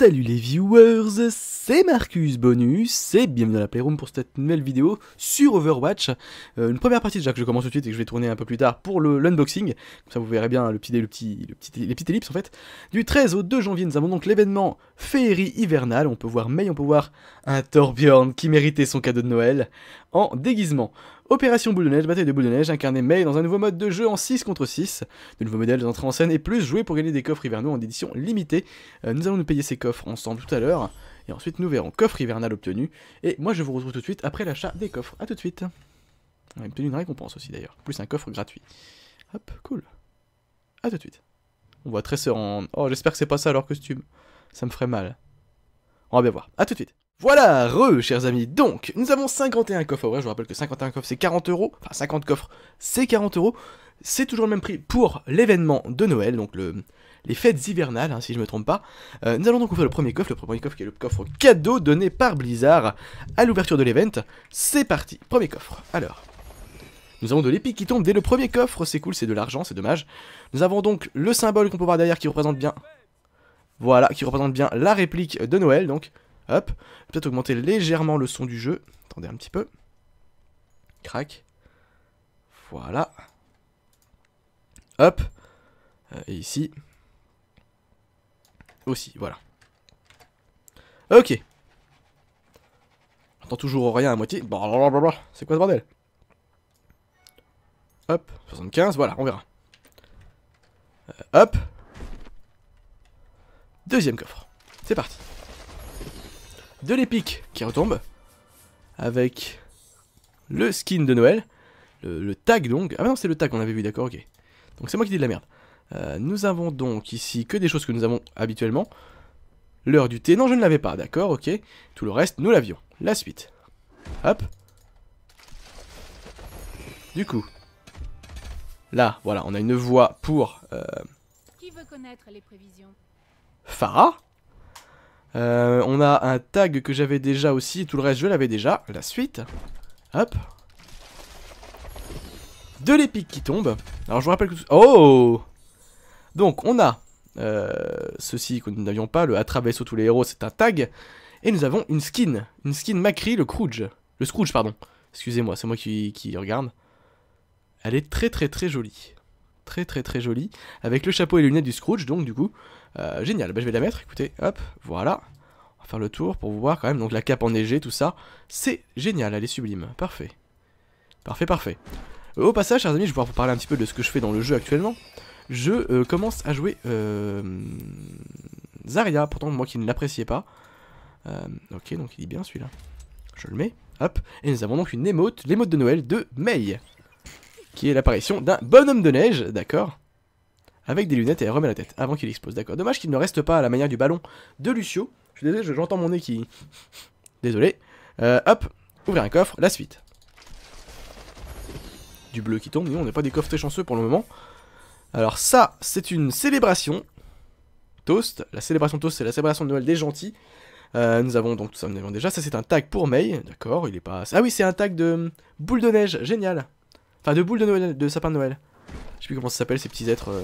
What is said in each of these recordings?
Salut les viewers, c'est Marcus Bonus et bienvenue dans la Playroom pour cette nouvelle vidéo sur Overwatch. Euh, une première partie déjà que je commence tout de suite et que je vais tourner un peu plus tard pour l'unboxing, comme ça vous verrez bien le petit, le le les petites ellipses en fait. Du 13 au 2 janvier nous avons donc l'événement Féerie Hivernale, on peut voir May, on peut voir un Torbjorn qui méritait son cadeau de Noël en déguisement. Opération Boule de Neige, Bataille de Boule de Neige, incarner May dans un nouveau mode de jeu en 6 contre 6, de nouveaux modèles d'entrée en scène et plus jouer pour gagner des coffres hivernaux en édition limitée. Euh, nous allons nous payer ces coffres ensemble tout à l'heure, et ensuite nous verrons coffre hivernal obtenu, et moi je vous retrouve tout de suite après l'achat des coffres. A tout de suite On a obtenu une récompense aussi d'ailleurs, plus un coffre gratuit. Hop, cool. A tout de suite. On voit très en... Oh, j'espère que c'est pas ça leur costume. Ça me ferait mal. On va bien voir. A tout de suite voilà, re, chers amis. Donc, nous avons 51 coffres. Ouais, je vous rappelle que 51 coffres, c'est 40 euros. Enfin, 50 coffres, c'est 40 euros. C'est toujours le même prix pour l'événement de Noël, donc le, les fêtes hivernales, hein, si je ne me trompe pas. Euh, nous allons donc ouvrir le premier coffre, le premier coffre qui est le coffre cadeau donné par Blizzard à l'ouverture de l'event. C'est parti, premier coffre. Alors, nous avons de l'épique qui tombe dès le premier coffre, c'est cool, c'est de l'argent, c'est dommage. Nous avons donc le symbole qu'on peut voir derrière qui représente bien... Voilà, qui représente bien la réplique de Noël, donc... Hop, peut-être augmenter légèrement le son du jeu. Attendez un petit peu. Crac. Voilà. Hop. Euh, et ici. Aussi, voilà. Ok. entend toujours rien à moitié. C'est quoi ce bordel Hop, 75, voilà, on verra. Euh, hop. Deuxième coffre. C'est parti de l'épique qui retombe. Avec le skin de Noël. Le, tag donc. Ah bah non, c'est le tag qu'on avait vu, d'accord, ok. Donc c'est moi qui dis de la merde. Euh, nous avons donc ici que des choses que nous avons habituellement. L'heure du thé, non je ne l'avais pas, d'accord, ok. Tout le reste, nous l'avions. La suite. Hop. Du coup. Là, voilà, on a une voix pour... Euh... Qui veut connaître les prévisions Farah euh, on a un tag que j'avais déjà aussi, tout le reste je l'avais déjà. La suite. Hop. De l'épique qui tombe. Alors je vous rappelle que... Oh Donc on a euh, ceci que nous n'avions pas, le travers vaisseau tous les héros, c'est un tag. Et nous avons une skin. Une skin Macri, le Scrooge. Le Scrooge, pardon. Excusez-moi, c'est moi qui, qui regarde. Elle est très très très jolie. Très très très jolie. Avec le chapeau et les lunettes du Scrooge, donc du coup. Euh, génial, bah, je vais la mettre, écoutez, hop, voilà. On va faire le tour pour vous voir quand même, donc la cape enneigée, tout ça. C'est génial, elle est sublime, parfait. Parfait, parfait. Euh, au passage, chers amis, je vais pouvoir vous parler un petit peu de ce que je fais dans le jeu actuellement. Je euh, commence à jouer Zarya, pourtant moi qui ne l'appréciais pas. ok, donc il est bien celui-là. Je le mets, hop. Et nous avons donc une émote, l'émote de Noël de May. Qui est l'apparition d'un bonhomme de neige, d'accord avec des lunettes et elle remet la tête avant qu'il explose. D'accord. Dommage qu'il ne reste pas à la manière du ballon de Lucio. Je suis désolé, j'entends mon nez qui. Désolé. Euh, hop, ouvrir un coffre, la suite. Du bleu qui tombe, nous on n'est pas des coffres très chanceux pour le moment. Alors ça, c'est une célébration. Toast, la célébration Toast, c'est la célébration de Noël des gentils. Euh, nous avons donc tout ça, nous avons déjà. Ça, c'est un tag pour May. D'accord, il est pas. Ah oui, c'est un tag de boule de neige. Génial. Enfin, de boule de Noël, de sapin de Noël. Je sais plus comment ça s'appelle ces petits êtres. Euh,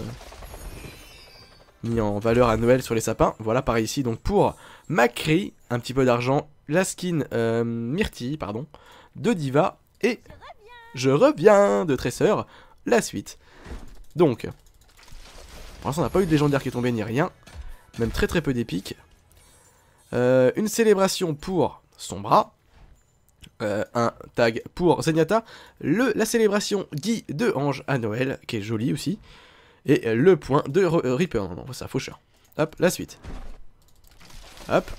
mis en valeur à Noël sur les sapins. Voilà, par ici. Donc pour Macri, un petit peu d'argent, la skin euh, Myrtille, pardon, de Diva et Je reviens de Tresseur, la suite. Donc, pour l'instant on n'a pas eu de légendaire qui est tombé ni rien, même très très peu d'épiques. Euh, une célébration pour son bras. Euh, un tag pour Zenyatta, le, la célébration Guy de Ange à Noël, qui est jolie aussi. Et le point de euh, Reaper. Non, non, ça, faucheur. Hop, la suite. Hop.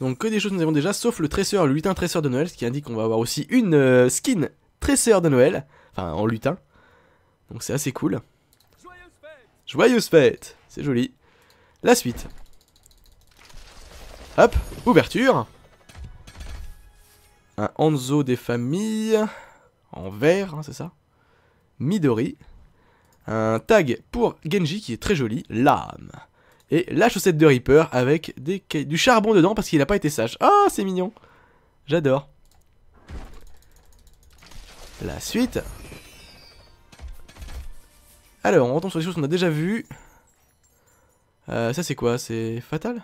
Donc que des choses nous avons déjà, sauf le tresseur, le lutin tresseur de Noël, ce qui indique qu'on va avoir aussi une euh, skin tresseur de Noël, enfin en lutin. Donc c'est assez cool. Joyeuse fête, C'est joli. La suite. Hop, ouverture. Un Anzo des familles, en vert, hein, c'est ça Midori. Un tag pour Genji qui est très joli, l'âme. Et la chaussette de Reaper avec du charbon dedans parce qu'il n'a pas été sage. Ah, oh, c'est mignon. J'adore. La suite. Alors, on rentre sur les choses qu'on a déjà vues. Euh, ça, c'est quoi C'est Fatal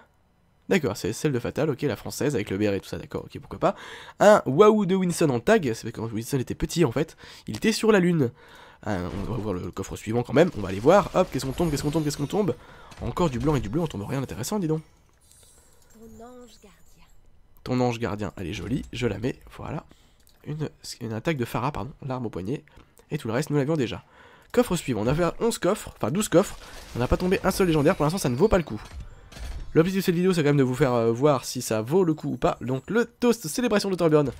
D'accord, c'est celle de Fatal, ok, la française, avec le BR et tout ça, d'accord, ok, pourquoi pas. Un Waouh de Winston en tag, c'est quand Winston était petit en fait, il était sur la lune. Ah, on va voir le, coffre suivant quand même, on va aller voir. Hop, qu'est-ce qu'on tombe, qu'est-ce qu'on tombe, qu'est-ce qu'on tombe Encore du blanc et du bleu, on tombe rien d'intéressant, dis donc. Ton ange gardien. elle est jolie, je la mets, voilà. Une, une attaque de Phara, pardon, l'arme au poignet. Et tout le reste, nous l'avions déjà. Coffre suivant, on a fait 11 coffres, enfin 12 coffres. On n'a pas tombé un seul légendaire, pour l'instant ça ne vaut pas le coup. L'objectif de cette vidéo c'est quand même de vous faire euh, voir si ça vaut le coup ou pas. Donc le toast célébration de Torbjorn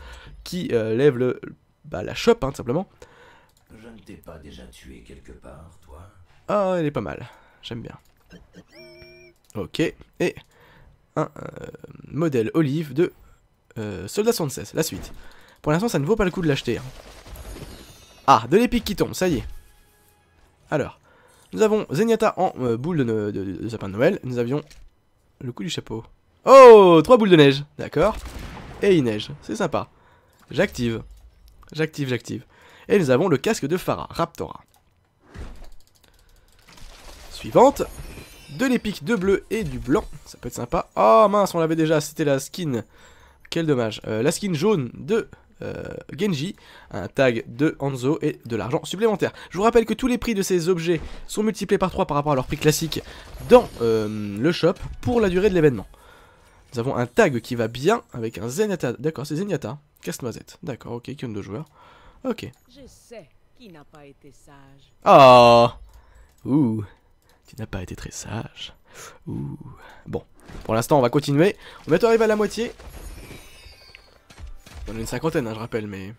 qui euh, lève le, bah, la shop hein, simplement t'es pas déjà tué quelque part, toi Ah, elle est pas mal. J'aime bien. Ok. Et un euh, modèle olive de euh, Soldat 76. La suite. Pour l'instant, ça ne vaut pas le coup de l'acheter. Hein. Ah, de l'épique qui tombe, ça y est. Alors, nous avons Zenyatta en euh, boule de, sapin de Noël. Nous avions le coup du chapeau. Oh, trois boules de neige, d'accord. Et il neige, c'est sympa. J'active. J'active, j'active. Et nous avons le casque de Phara, Raptora. Suivante. De l'épique de bleu et du blanc. Ça peut être sympa. Oh mince, on l'avait déjà, c'était la skin. Quel dommage. Euh, la skin jaune de euh, Genji, un tag de Hanzo et de l'argent supplémentaire. Je vous rappelle que tous les prix de ces objets sont multipliés par 3 par rapport à leur prix classique dans euh, le shop pour la durée de l'événement. Nous avons un tag qui va bien avec un Zenyatta. D'accord, c'est Zenyatta. Casse-noisette. D'accord, ok, qui de deux joueurs. Ok. Je sais qui n'a pas été sage. Oh Ouh Tu n'as pas été très sage. Ouh Bon, pour l'instant on va continuer. On est arrivé à la moitié. On est une cinquantaine, hein, je rappelle, mais...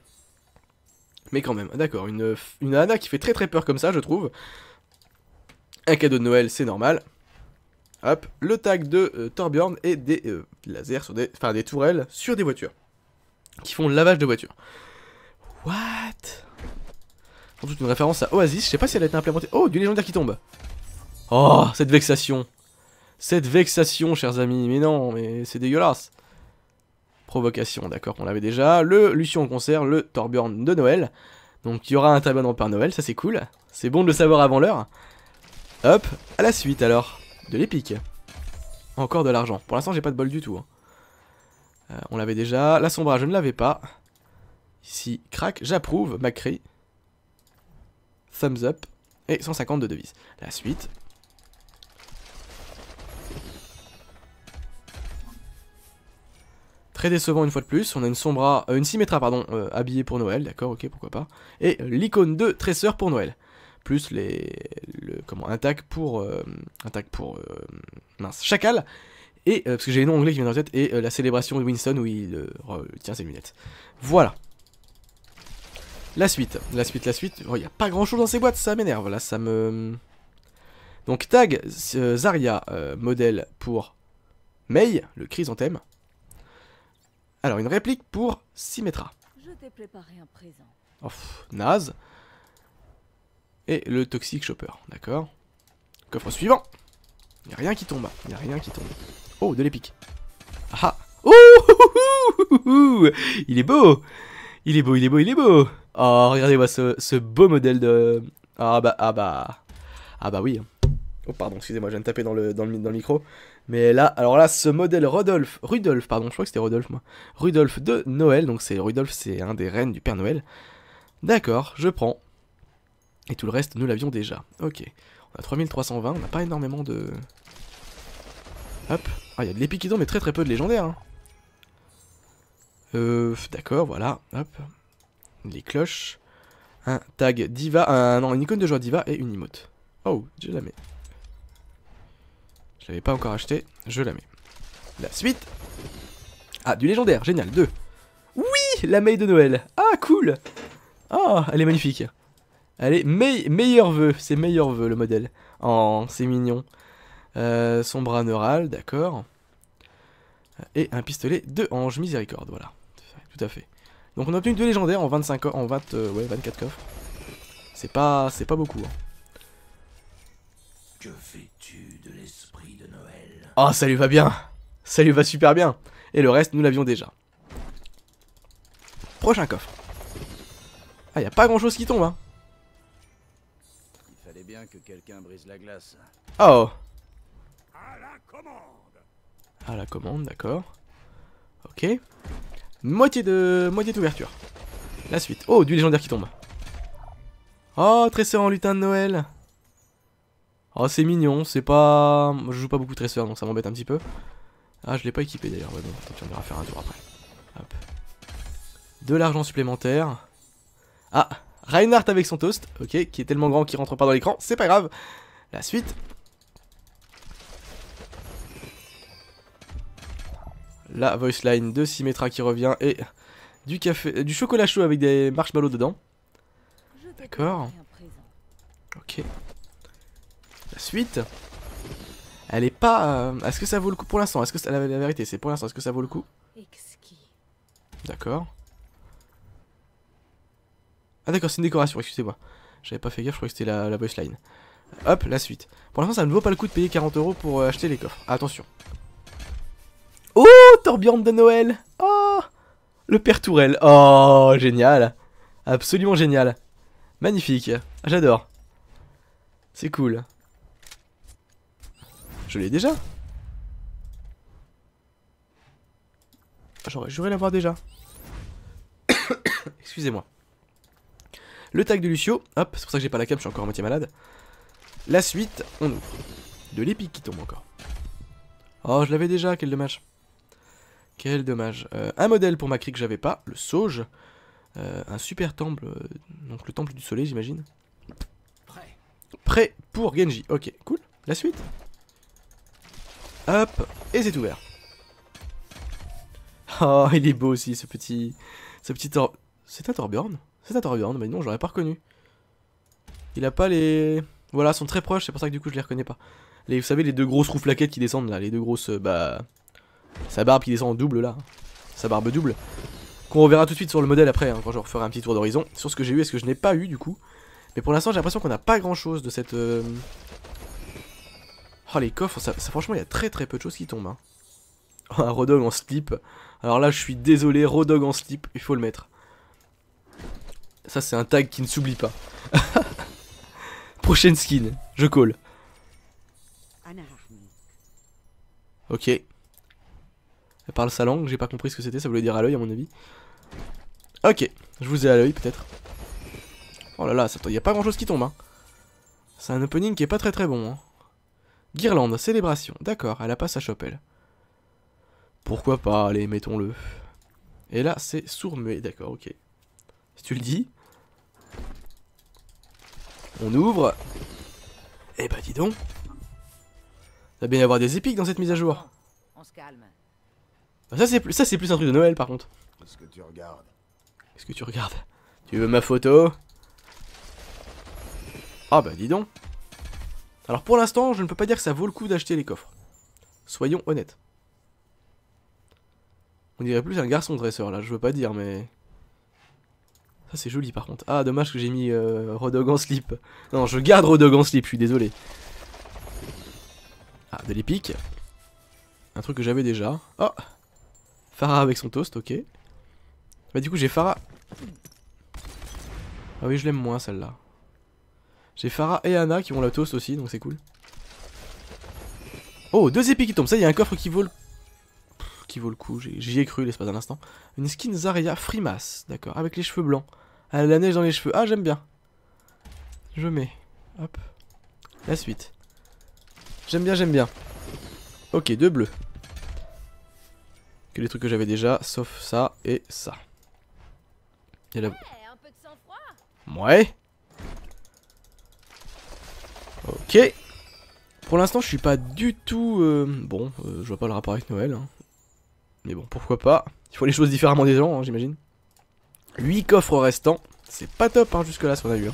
Mais quand même, d'accord, une, une Anna qui fait très très peur comme ça, je trouve. Un cadeau de Noël, c'est normal. Hop, le tag de euh, Torbjorn et des euh, lasers sur des... Enfin, des tourelles sur des voitures. Qui font le lavage de voitures. What toute une référence à Oasis, je sais pas si elle a été implémentée. Oh, du légendaire qui tombe Oh, cette vexation Cette vexation, chers amis, mais non, mais c'est dégueulasse Provocation, d'accord, on l'avait déjà. Le Lucien en concert, le Torbjorn de Noël. Donc il y aura un en Père Noël, ça c'est cool. C'est bon de le savoir avant l'heure. Hop, à la suite alors, de l'épique. Encore de l'argent. Pour l'instant j'ai pas de bol du tout. Hein. Euh, on l'avait déjà. La sombra je ne l'avais pas. Ici, crac, j'approuve, Macri. Thumbs up. Et 150 de devises. La suite. Très décevant une fois de plus. On a une Sombra, euh, une Symmetra, pardon, euh, habillée pour Noël. D'accord, ok, pourquoi pas. Et euh, l'icône de tresseur pour Noël. Plus les, comment, un pour, un pour, mince, chacal. Et, parce que j'ai les noms anglais qui viennent la tête, et la célébration de Winston où il tient ses lunettes. Voilà. La suite, la suite, la suite. Il oh, n'y a pas grand chose dans ces boîtes, ça m'énerve, là, ça me... Donc tag euh, Zarya, euh, modèle pour Mei, le chrysanthème. Alors une réplique pour Symmetra. Je t'ai préparé un présent. Oh, naze. Et le Toxic Chopper, d'accord. Coffre suivant. Il a rien qui tombe, il a rien qui tombe. Oh, de l'épique. Ah Oh Il est beau Il est beau, il est beau, il est beau Oh, regardez-moi bah, ce, beau modèle de... Ah bah, ah bah... Ah bah oui. Hein. Oh, pardon, excusez-moi, je viens de taper dans le, dans le, dans le micro. Mais là, alors là, ce modèle Rodolphe, Rudolf, pardon, je crois que c'était Rodolphe, moi. Rudolphe de Noël, donc c'est Rudolphe, c'est un des reines du Père Noël. D'accord, je prends. Et tout le reste, nous l'avions déjà. Ok. On a 3320, on n'a pas énormément de... Hop. Ah, il y a de l'épiquidon, mais très très peu de légendaires. Hein. Euh, d'accord, voilà. Hop les cloches, un tag diva, un, non, une icône de joie diva et une emote. Oh, je la mets. Je l'avais pas encore acheté, je la mets. La suite Ah, du légendaire, génial, deux, Oui, la maille de Noël. Ah, cool Oh, elle est magnifique. Elle est meilleur vœu, c'est meilleur vœu le modèle. Oh, c'est mignon. Euh, son bras neural, d'accord. Et un pistolet de ange miséricorde, voilà. Tout à fait. Donc on a obtenu deux légendaires en 25 en 20, 24 euh, coffres. C'est pas c'est pas beaucoup. Hein. de l'esprit de Noël Oh, ça lui va bien. Ça lui va super bien. Et le reste, nous l'avions déjà. Prochain coffre. Ah, y a pas grand-chose qui tombe hein. bien que quelqu'un brise la glace. Oh. À À la commande, d'accord. OK. Moitié de moitié d'ouverture. La suite. Oh, du légendaire qui tombe. Oh, tresseur en lutin de Noël. Oh, c'est mignon, c'est pas... Je joue pas beaucoup tresseur, donc ça m'embête un petit peu. Ah, je l'ai pas équipé d'ailleurs. Ouais, bon, Tu on ira faire un tour après. Hop. De l'argent supplémentaire. Ah, Reinhardt avec son toast. Ok, qui est tellement grand qu'il rentre pas dans l'écran. C'est pas grave. La suite. la voice line de Symmetra qui revient et du café, euh, du chocolat chaud avec des marshmallows dedans. D'accord. Ok. La suite. Elle est pas... Euh, est-ce que ça vaut le coup pour l'instant Est-ce que ça, la, la vérité c'est pour l'instant Est-ce que ça vaut le coup D'accord. Ah d'accord c'est une décoration excusez-moi. J'avais pas fait gaffe je croyais que c'était la, la voice line. Hop la suite. Pour l'instant ça ne vaut pas le coup de payer 40 euros pour euh, acheter les coffres. Attention. Oh, torbiante de Noël Oh Le Père Tourelle. Oh, génial Absolument génial. Magnifique. J'adore. C'est cool. Je l'ai déjà. J'aurais juré l'avoir déjà. Excusez-moi. Le tag de Lucio. Hop, c'est pour ça que j'ai pas la cape, je suis encore à moitié malade. La suite, on ouvre. De l'épique qui tombe encore. Oh, je l'avais déjà, quel dommage. Quel dommage. Euh, un modèle pour cri que j'avais pas, le Sauge. Euh, un super temple, euh, donc le temple du soleil j'imagine. Prêt. Prêt pour Genji. Ok, cool. La suite. Hop, et c'est ouvert. Oh, il est beau aussi ce petit... Ce petit C'est un Torbjorn C'est un Torbjorn, mais non, j'aurais pas reconnu. Il a pas les... Voilà, sont très proches, c'est pour ça que du coup je les reconnais pas. vous savez, les deux grosses roues flaquettes qui descendent là, les deux grosses... Bah... Sa barbe qui descend en double là. Sa barbe double. Qu'on reverra tout de suite sur le modèle après, hein, quand je referai un petit tour d'horizon. Sur ce que j'ai eu et ce que je n'ai pas eu du coup. Mais pour l'instant, j'ai l'impression qu'on n'a pas grand chose de cette. Euh, oh, les coffres, ça, franchement, il y a très très peu de choses qui tombent. Oh, un Rodog en slip. Alors là, je suis désolé, Rodog en slip, il faut le mettre. Ça, c'est un tag qui ne s'oublie pas. Prochaine skin, je call. Ok, parle sa langue, j'ai pas compris ce que c'était, ça voulait dire à l'œil à mon avis. Ok, je vous ai à l'œil peut-être. Oh là là, il y a pas grand chose qui tombe. Hein. C'est un opening qui est pas très très bon. Hein. Guirlande, célébration. D'accord, elle a pas sa chapelle. Pourquoi pas, allez, mettons-le. Et là, c'est sourd d'accord, ok. Si tu le dis. On ouvre. Eh bah dis donc. Il va bien y avoir des épiques dans cette mise à jour. On se calme. Ça c'est plus un truc de Noël par contre. Qu'est-ce que tu regardes Qu'est-ce que tu regardes Tu veux ma photo Ah bah dis donc. Alors pour l'instant, je ne peux pas dire que ça vaut le coup d'acheter les coffres. Soyons honnêtes. On dirait plus un garçon dresseur là, je veux pas dire mais... Ça c'est joli par contre. Ah dommage que j'ai mis euh, Rodogan Rodog en slip. Non je garde Rodog en slip, je suis désolé. Ah de l'épique. Un truc que j'avais déjà. Oh Farah avec son toast, ok. Bah du coup j'ai Farah... Ah oui je l'aime moins celle-là. J'ai Farah et Anna qui ont la toast aussi, donc c'est cool. Oh, deux épis qui tombent, ça y a un coffre qui vaut le... qui vaut le coup, j'y ai cru l'espace d'un instant. Une skin Zarya Frimas, d'accord, avec les cheveux blancs. la neige dans les cheveux, ah j'aime bien. Je mets, hop, la suite. J'aime bien, j'aime bien. Ok, deux bleus que les trucs que j'avais déjà, sauf ça et ça. Et Ouais. Ok. Pour l'instant, je suis pas du tout... Euh, bon, euh, je vois pas le rapport avec Noël. Hein. Mais bon, pourquoi pas. Il faut les choses différemment des gens, hein, j'imagine. 8 coffres restants. C'est pas top hein, jusque là ce qu'on a vu.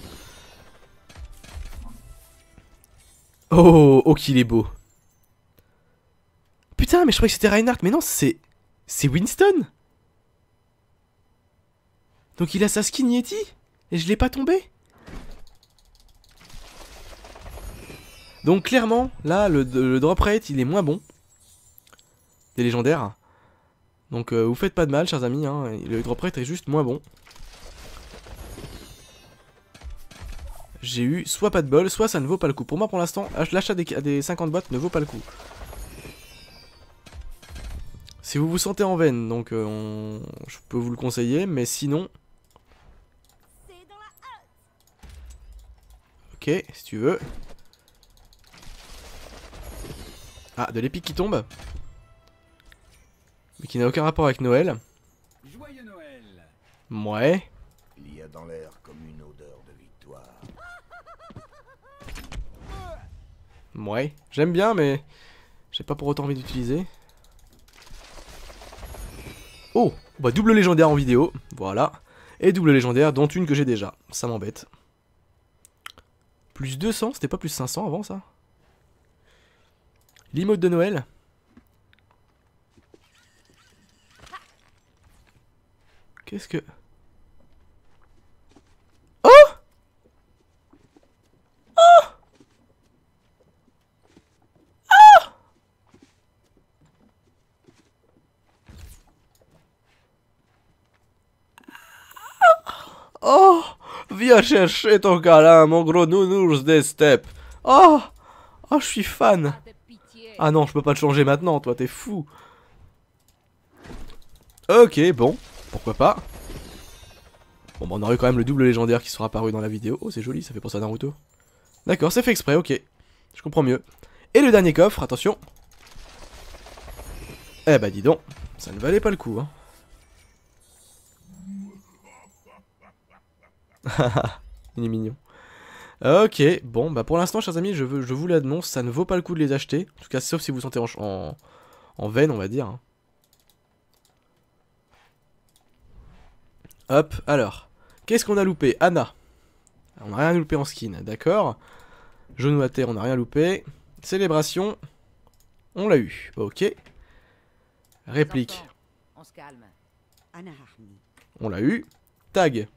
Oh, oh, oh qu'il est beau. Putain, mais je croyais que c'était Reinhardt. Mais non, c'est c'est Winston Donc il a sa skin Yeti Et je l'ai pas tombé Donc clairement, là, le, drop rate, il est moins bon. Des légendaires. Donc euh, vous faites pas de mal, chers amis. Hein, le drop rate est juste moins bon. J'ai eu soit pas de bol, soit ça ne vaut pas le coup. Pour moi, pour l'instant, l'achat des, des 50 bottes ne vaut pas le coup. Si vous vous sentez en veine, donc euh, je peux vous le conseiller, mais sinon... Ok, si tu veux. Ah, de l'épique qui tombe. Mais qui n'a aucun rapport avec Noël. Joyeux Noël. Il y a dans l'air comme une odeur de victoire. Moi, j'aime bien, mais j'ai pas pour autant envie d'utiliser. Oh Bah double légendaire en vidéo, voilà. Et double légendaire, dont une que j'ai déjà. Ça m'embête. Plus 200 C'était pas plus 500 avant ça L'emote de Noël Qu'est-ce que... Oh Viens chercher ton câlin, mon gros nounours des steppes Oh Oh, je suis fan Ah non, je peux pas te changer maintenant, toi, t'es fou Ok, bon, pourquoi pas Bon, bah on aurait quand même le double légendaire qui sera apparu dans la vidéo. Oh, c'est joli, ça fait penser à Naruto. D'accord, c'est fait exprès, ok. Je comprends mieux. Et le dernier coffre, attention. Eh bah dis donc, ça ne valait pas le coup, hein. Il est mignon. Ok, bon, bah pour l'instant, chers amis, je, veux, je vous l'annonce, ça ne vaut pas le coup de les acheter. En tout cas, sauf si vous sentez en, en, veine, on va dire. Hein. Hop, alors. Qu'est-ce qu'on a loupé Anna. On n'a rien loupé en skin, d'accord. Genou à terre, on n'a rien loupé. Célébration, on l'a eu. Ok. Réplique. On l'a eu. Tag.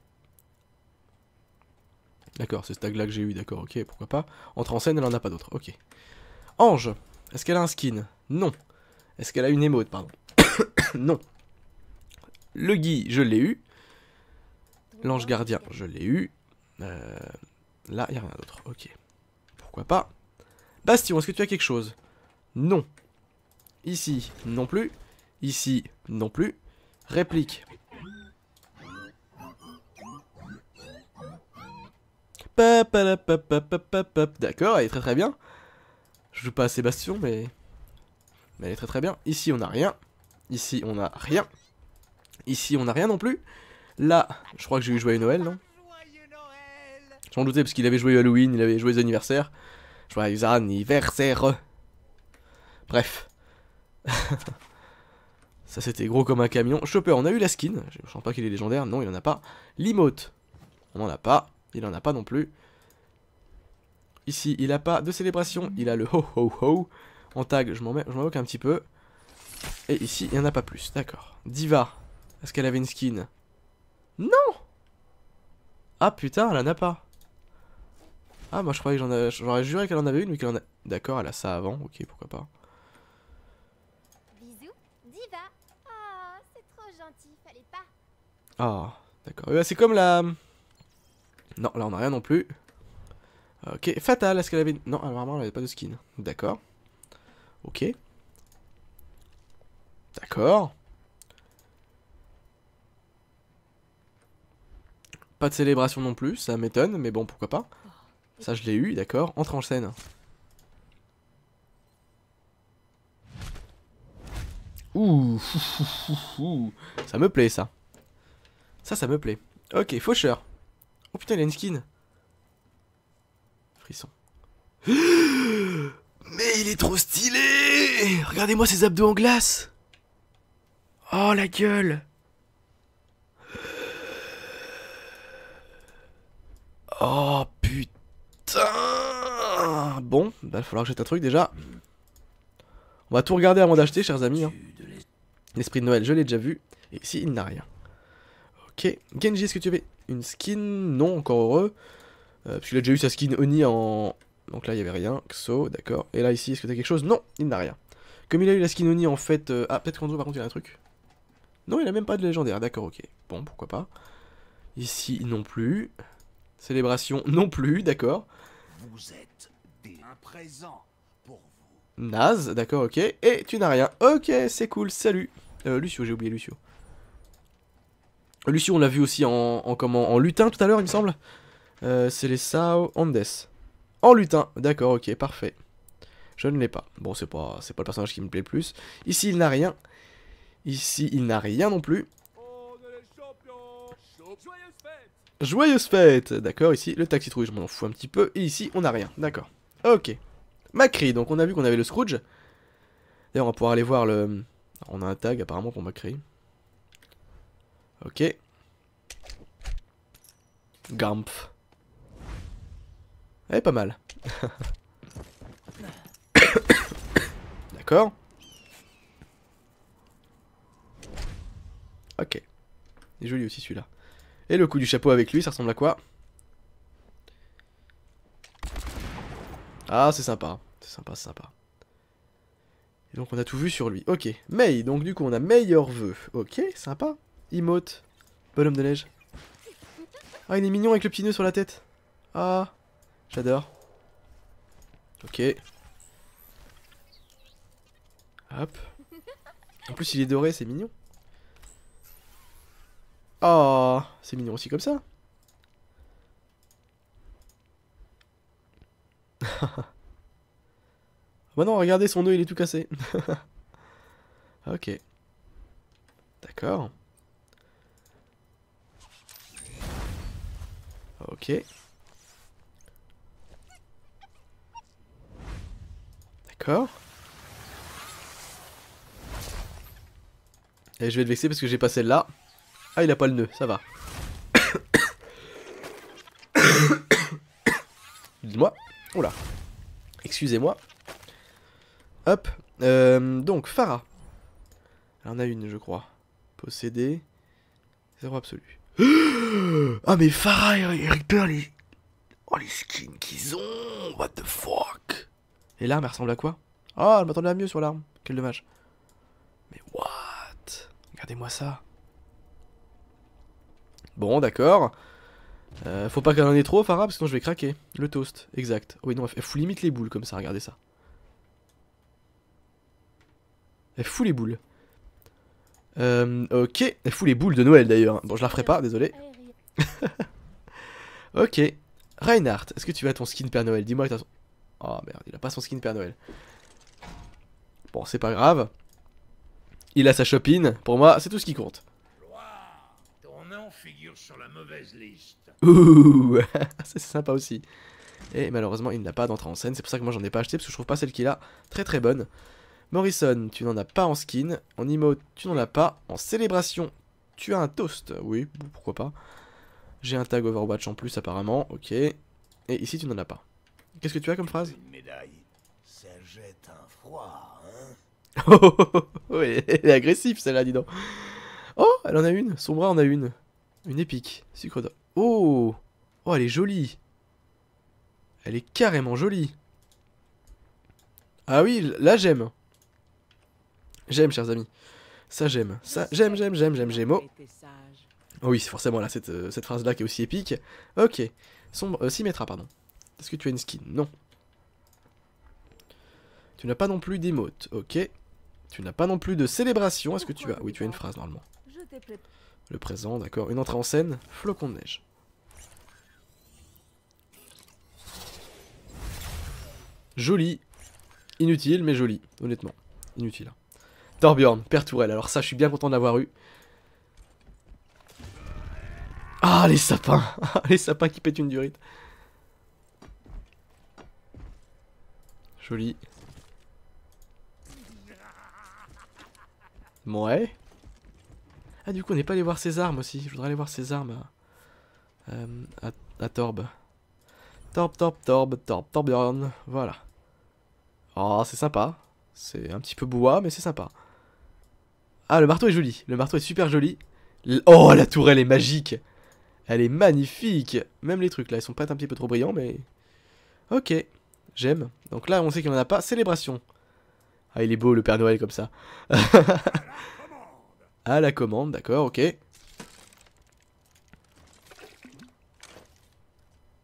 D'accord, c'est ce tag là que j'ai eu, d'accord, ok, pourquoi pas. Entre en scène, elle en a pas d'autre, ok. Ange, est-ce qu'elle a un skin Non. Est-ce qu'elle a une émote, pardon Non. Le Guy, je l'ai eu. L'ange gardien, je l'ai eu. Euh, là, il n'y a rien d'autre. Ok. Pourquoi pas Bastion, est-ce que tu as quelque chose Non. Ici, non plus. Ici, non plus. Réplique, D'accord, elle est très très bien. Je joue pas à Sébastien, mais... Mais elle est très très bien. Ici, on a rien. Ici, on a rien. Ici, on a rien non plus. Là, je crois que j'ai eu Joyeux Noël, non J'en doutais, parce qu'il avait joué Halloween, il avait joué les anniversaires. Joyeux anniversaire Bref. Ça, c'était gros comme un camion. Chopper, on a eu la skin. Je ne sens pas qu'il est légendaire. Non, il n'en en a pas. L'imote, on n'en a pas. Il en a pas non plus. Ici, il a pas de célébration, il a le ho ho ho. En tag, je m'en moque un petit peu. Et ici, il n'y en a pas plus, d'accord. Diva, est-ce qu'elle avait une skin Non Ah putain, elle en a pas. Ah, moi je croyais que j'aurais juré qu'elle en avait une, mais qu'elle en a... D'accord, elle a ça avant, ok, pourquoi pas. Bisous, Diva. Oh, c'est trop gentil, fallait pas. Ah, d'accord. Euh, c'est comme la... Non, là on a rien non plus. Ok, Fatal, est-ce qu'elle avait... Non, normalement elle avait pas de skin. D'accord. Ok. D'accord. Pas de célébration non plus, ça m'étonne, mais bon, pourquoi pas. Ça, je l'ai eu, d'accord. Entre en scène. Ouh, ça me plaît, ça. Ça, ça me plaît. Ok, faucheur. Oh putain, il a une skin. Frisson. Mais il est trop stylé Regardez-moi ses abdos en glace Oh la gueule Oh putain Bon, bah, il va falloir que un truc déjà. On va tout regarder avant d'acheter, chers amis. Hein. L'esprit de Noël, je l'ai déjà vu. Et ici, il n'a rien. Ok. Genji, est-ce que tu avais une skin Non, encore heureux. Euh, parce qu'il a déjà eu sa skin Oni en... Donc là, il n'y avait rien. Xo, d'accord. Et là, ici, est-ce que t'as quelque chose Non, il n'a rien. Comme il a eu la skin Oni, en fait... Euh, ah, peut-être qu'Andrew, par contre, il a un truc. Non, il a même pas de légendaire. D'accord, ok. Bon, pourquoi pas. Ici, non plus. Célébration, non plus, d'accord. Vous êtes d'accord, ok. Et tu n'as rien. Ok, c'est cool, salut. Euh, Lucio, j'ai oublié Lucio. Lucie, on l'a vu aussi en, en lutin tout à l'heure, il me semble. Euh, c'est les Sao Andes. En lutin, d'accord, ok, parfait. Je ne l'ai pas. Bon, c'est pas, c'est pas le personnage qui me plaît le plus. Ici, il n'a rien. Ici, il n'a rien non plus. Joyeuse fête D'accord, ici, le taxi trouille, je m'en fous un petit peu. Et ici, on n'a rien, d'accord. Ok. Macri, donc on a vu qu'on avait le Scrooge. D'ailleurs, on va pouvoir aller voir le... On a un tag apparemment pour Macri. Ok. Gump. Eh, est pas mal. D'accord. Ok. Il est joli aussi celui-là. Et le coup du chapeau avec lui, ça ressemble à quoi Ah, c'est sympa. C'est sympa, c'est sympa. Et donc on a tout vu sur lui. Ok. May, donc du coup on a meilleur vœu. Ok, sympa. Emote. Bonhomme de neige. Ah, il est mignon avec le petit nœud sur la tête. Ah, j'adore. Ok. Hop. En plus, il est doré, c'est mignon. Oh, c'est mignon aussi comme ça. bah non, regardez, son nœud, il est tout cassé. ok. D'accord. Ok. D'accord. Et je vais être vexé parce que j'ai pas celle-là. Ah, il a pas le nœud, ça va. Dis-moi. Oula. Excusez-moi. Hop. Euh, donc, Farah. Elle en a une, je crois. Possédée. Zéro absolu. Ah mais Farah et Eric les... Oh les skins qu'ils ont What the fuck Et l'arme elle ressemble à quoi Oh ah, elle m'attendait à mieux sur l'arme, quel dommage. Mais what Regardez-moi ça. Bon d'accord. Euh, faut pas qu'elle en ait trop Farah parce que sinon je vais craquer. Le toast, exact. Oui non, elle fout limite les boules comme ça, regardez ça. Elle fout les boules. Euh, ok, ok. fout les boules de Noël d'ailleurs. Bon, je la ferai pas, désolé. ok. Reinhardt, est-ce que tu as ton skin Père Noël Dis-moi attention. Oh ah, merde, il a pas son skin Père Noël. Bon, c'est pas grave. Il a sa shopping. Pour moi, c'est tout ce qui compte. Ouh, c'est sympa aussi. Et malheureusement, il n'a pas d'entrée en scène. C'est pour ça que moi, j'en ai pas acheté parce que je trouve pas celle qu'il a très très bonne. Morrison, tu n'en as pas en skin. En emote, tu n'en as pas. En célébration, tu as un toast. Oui, pourquoi pas. J'ai un tag Overwatch en plus apparemment, ok. Et ici, tu n'en as pas. Qu'est-ce que tu as comme phrase Oh, elle, est, agressive celle-là, dis donc. Oh, elle en a une. Son bras en a une. Une épique. Sucre d'or. Oh Oh, elle est jolie. Elle est carrément jolie. Ah oui, là j'aime. J'aime, chers amis. Ça, j'aime. Ça, j'aime, j'aime, j'aime, j'aime, j'aime. Oh. oui, c'est forcément là, euh, cette, phrase-là qui est aussi épique. Ok. Sombre. Euh, pardon. Est-ce que tu as une skin Non. Tu n'as pas non plus d'émote. Ok. Tu n'as pas non plus de célébration. Est-ce que tu as Oui, tu as une phrase normalement. Le présent, d'accord. Une entrée en scène. Flocon de neige. Joli. Inutile, mais joli, honnêtement. Inutile. Hein. Torbjorn, Père Tourelle. Alors ça, je suis bien content d'avoir eu. Ah, les sapins Les sapins qui pètent une durite. Joli. Ouais. Ah, du coup, on n'est pas allé voir ses armes aussi. Je voudrais aller voir ses armes euh, à, à, à Torb. Torb, Torb, Torb, Torb, Voilà. Oh, c'est sympa. C'est un petit peu bois, mais c'est sympa. Ah, le marteau est joli. Le marteau est super joli. oh, la tourelle est magique. Elle est magnifique. Même les trucs là, ils sont peut-être un petit peu trop brillants, mais... Ok, j'aime. Donc là, on sait qu'il n'y en a pas. Célébration. Ah, il est beau le Père Noël comme ça. à ah, la commande, d'accord, ok.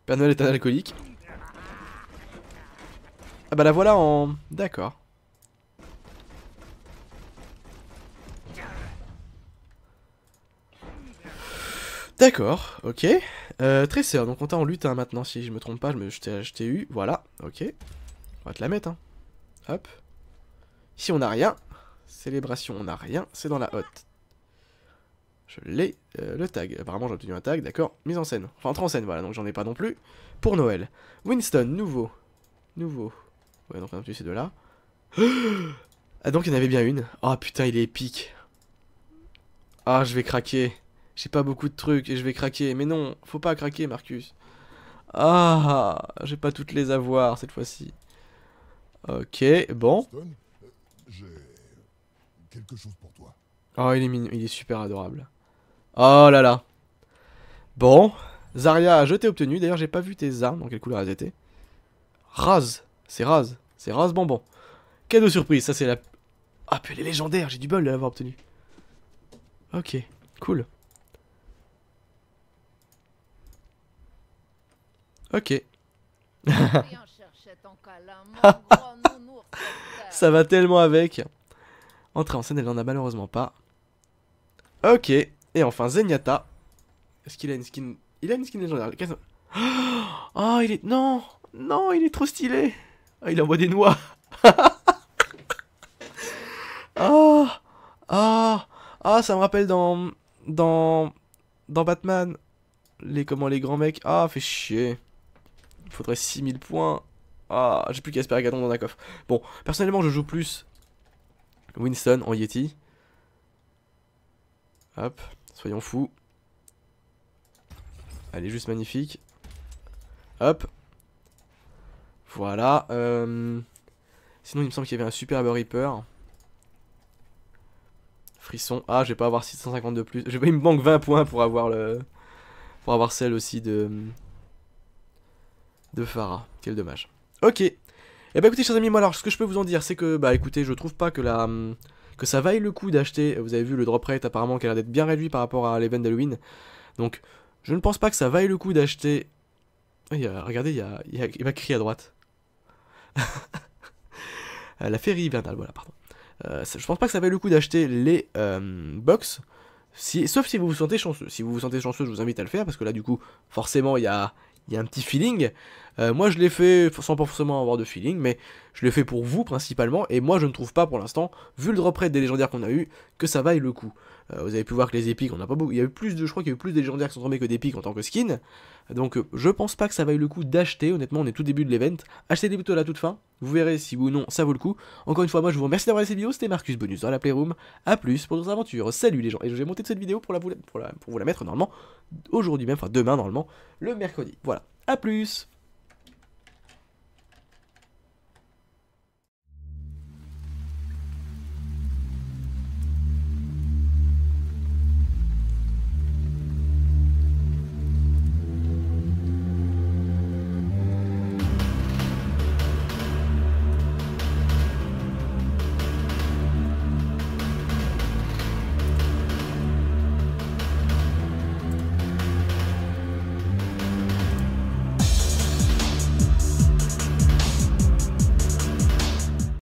Père Noël est un alcoolique. Ah bah la voilà en... D'accord. D'accord, ok. Euh, Tracer, donc on t'a en lutte hein, maintenant, si je me trompe pas, je t'ai eu, voilà, ok. On va te la mettre, hein. Hop. Ici on n'a rien. Célébration, on n'a rien, c'est dans la hotte. Je l'ai, euh, le tag. Apparemment j'ai obtenu un tag, d'accord. Mise en scène, enfin entre en scène, voilà, donc j'en ai pas non plus. Pour Noël. Winston, nouveau. Nouveau. Ouais, donc on a obtenu ces deux-là. ah donc il y en avait bien une. Oh putain, il est épique. Ah, je vais craquer j'ai pas beaucoup de trucs et je vais craquer. Mais non, faut pas craquer, Marcus. Ah, j'ai pas toutes les avoir cette fois-ci. Ok, bon. Euh, oh, il est il est super adorable. Oh là là. Bon, Zarya, je t'ai obtenu. D'ailleurs, j'ai pas vu tes armes, dans quelle couleur elles étaient. Rase, c'est rase, c'est rase bonbon. Cadeau surprise, ça c'est la... Ah, elle est légendaire, j'ai du bol de l'avoir obtenu. Ok, cool. Ok. Ça va tellement avec. Entrée en scène, elle n'en a malheureusement pas. Ok. Et enfin, Zenyatta. Est-ce qu'il a une skin Il a une skin légendaire. Oh, il est... Non Non, il est trop stylé oh, il envoie des noix Oh Ah Ah, ça me rappelle dans... Dans... Dans Batman. Les... Comment les grands mecs... Ah, fait chier. Il faudrait 6000 points. Ah, j'ai plus qu'à espérer qu'Asperagadon dans la coffre. Bon, personnellement, je joue plus Winston en Yeti. Hop, soyons fous. Elle est juste magnifique. Hop. Voilà. Euh, sinon, il me semble qu'il y avait un superbe Reaper. Frisson. Ah, je vais pas avoir 650 de plus. Il me manque 20 points pour avoir le... Pour avoir celle aussi de de Farah. Quel dommage. Ok. Et eh bah écoutez chers amis, moi alors ce que je peux vous en dire c'est que bah écoutez je trouve pas que la que ça vaille le coup d'acheter, vous avez vu le drop rate apparemment qui a l'air d'être bien réduit par rapport à l'event d'Halloween, donc je ne pense pas que ça vaille le coup d'acheter... Euh, regardez, il, y a, il, m'a crié à droite. Euh, la féerie hivernale, voilà, pardon. Euh, je pense pas que ça vaille le coup d'acheter les euh, box, si, sauf si vous vous sentez chanceux. Si vous vous sentez chanceux, je vous invite à le faire, parce que là, du coup, forcément, il y a, il y a un petit feeling. Euh, moi, je l'ai fait sans pas forcément avoir de feeling, mais je l'ai fait pour vous principalement. Et moi, je ne trouve pas pour l'instant, vu le drop des légendaires qu'on a eu, que ça vaille le coup. Euh, vous avez pu voir que les épiques, on n'a pas beaucoup. Il y a eu plus de, je crois qu'il y a eu plus de légendaires qui sont tombés que d'épiques en tant que skin. Donc euh, je pense pas que ça vaille le coup d'acheter, honnêtement on est tout début de l'event. Achetez des boutons à la toute fin, vous verrez si ou non ça vaut le coup. Encore une fois moi je vous remercie d'avoir regardé cette vidéo, c'était Marcus Bonus dans la Playroom, à plus pour d'autres aventures, salut les gens. Et je vais monter cette vidéo pour, la, pour vous la mettre normalement, aujourd'hui même, enfin demain normalement, le mercredi. Voilà, à plus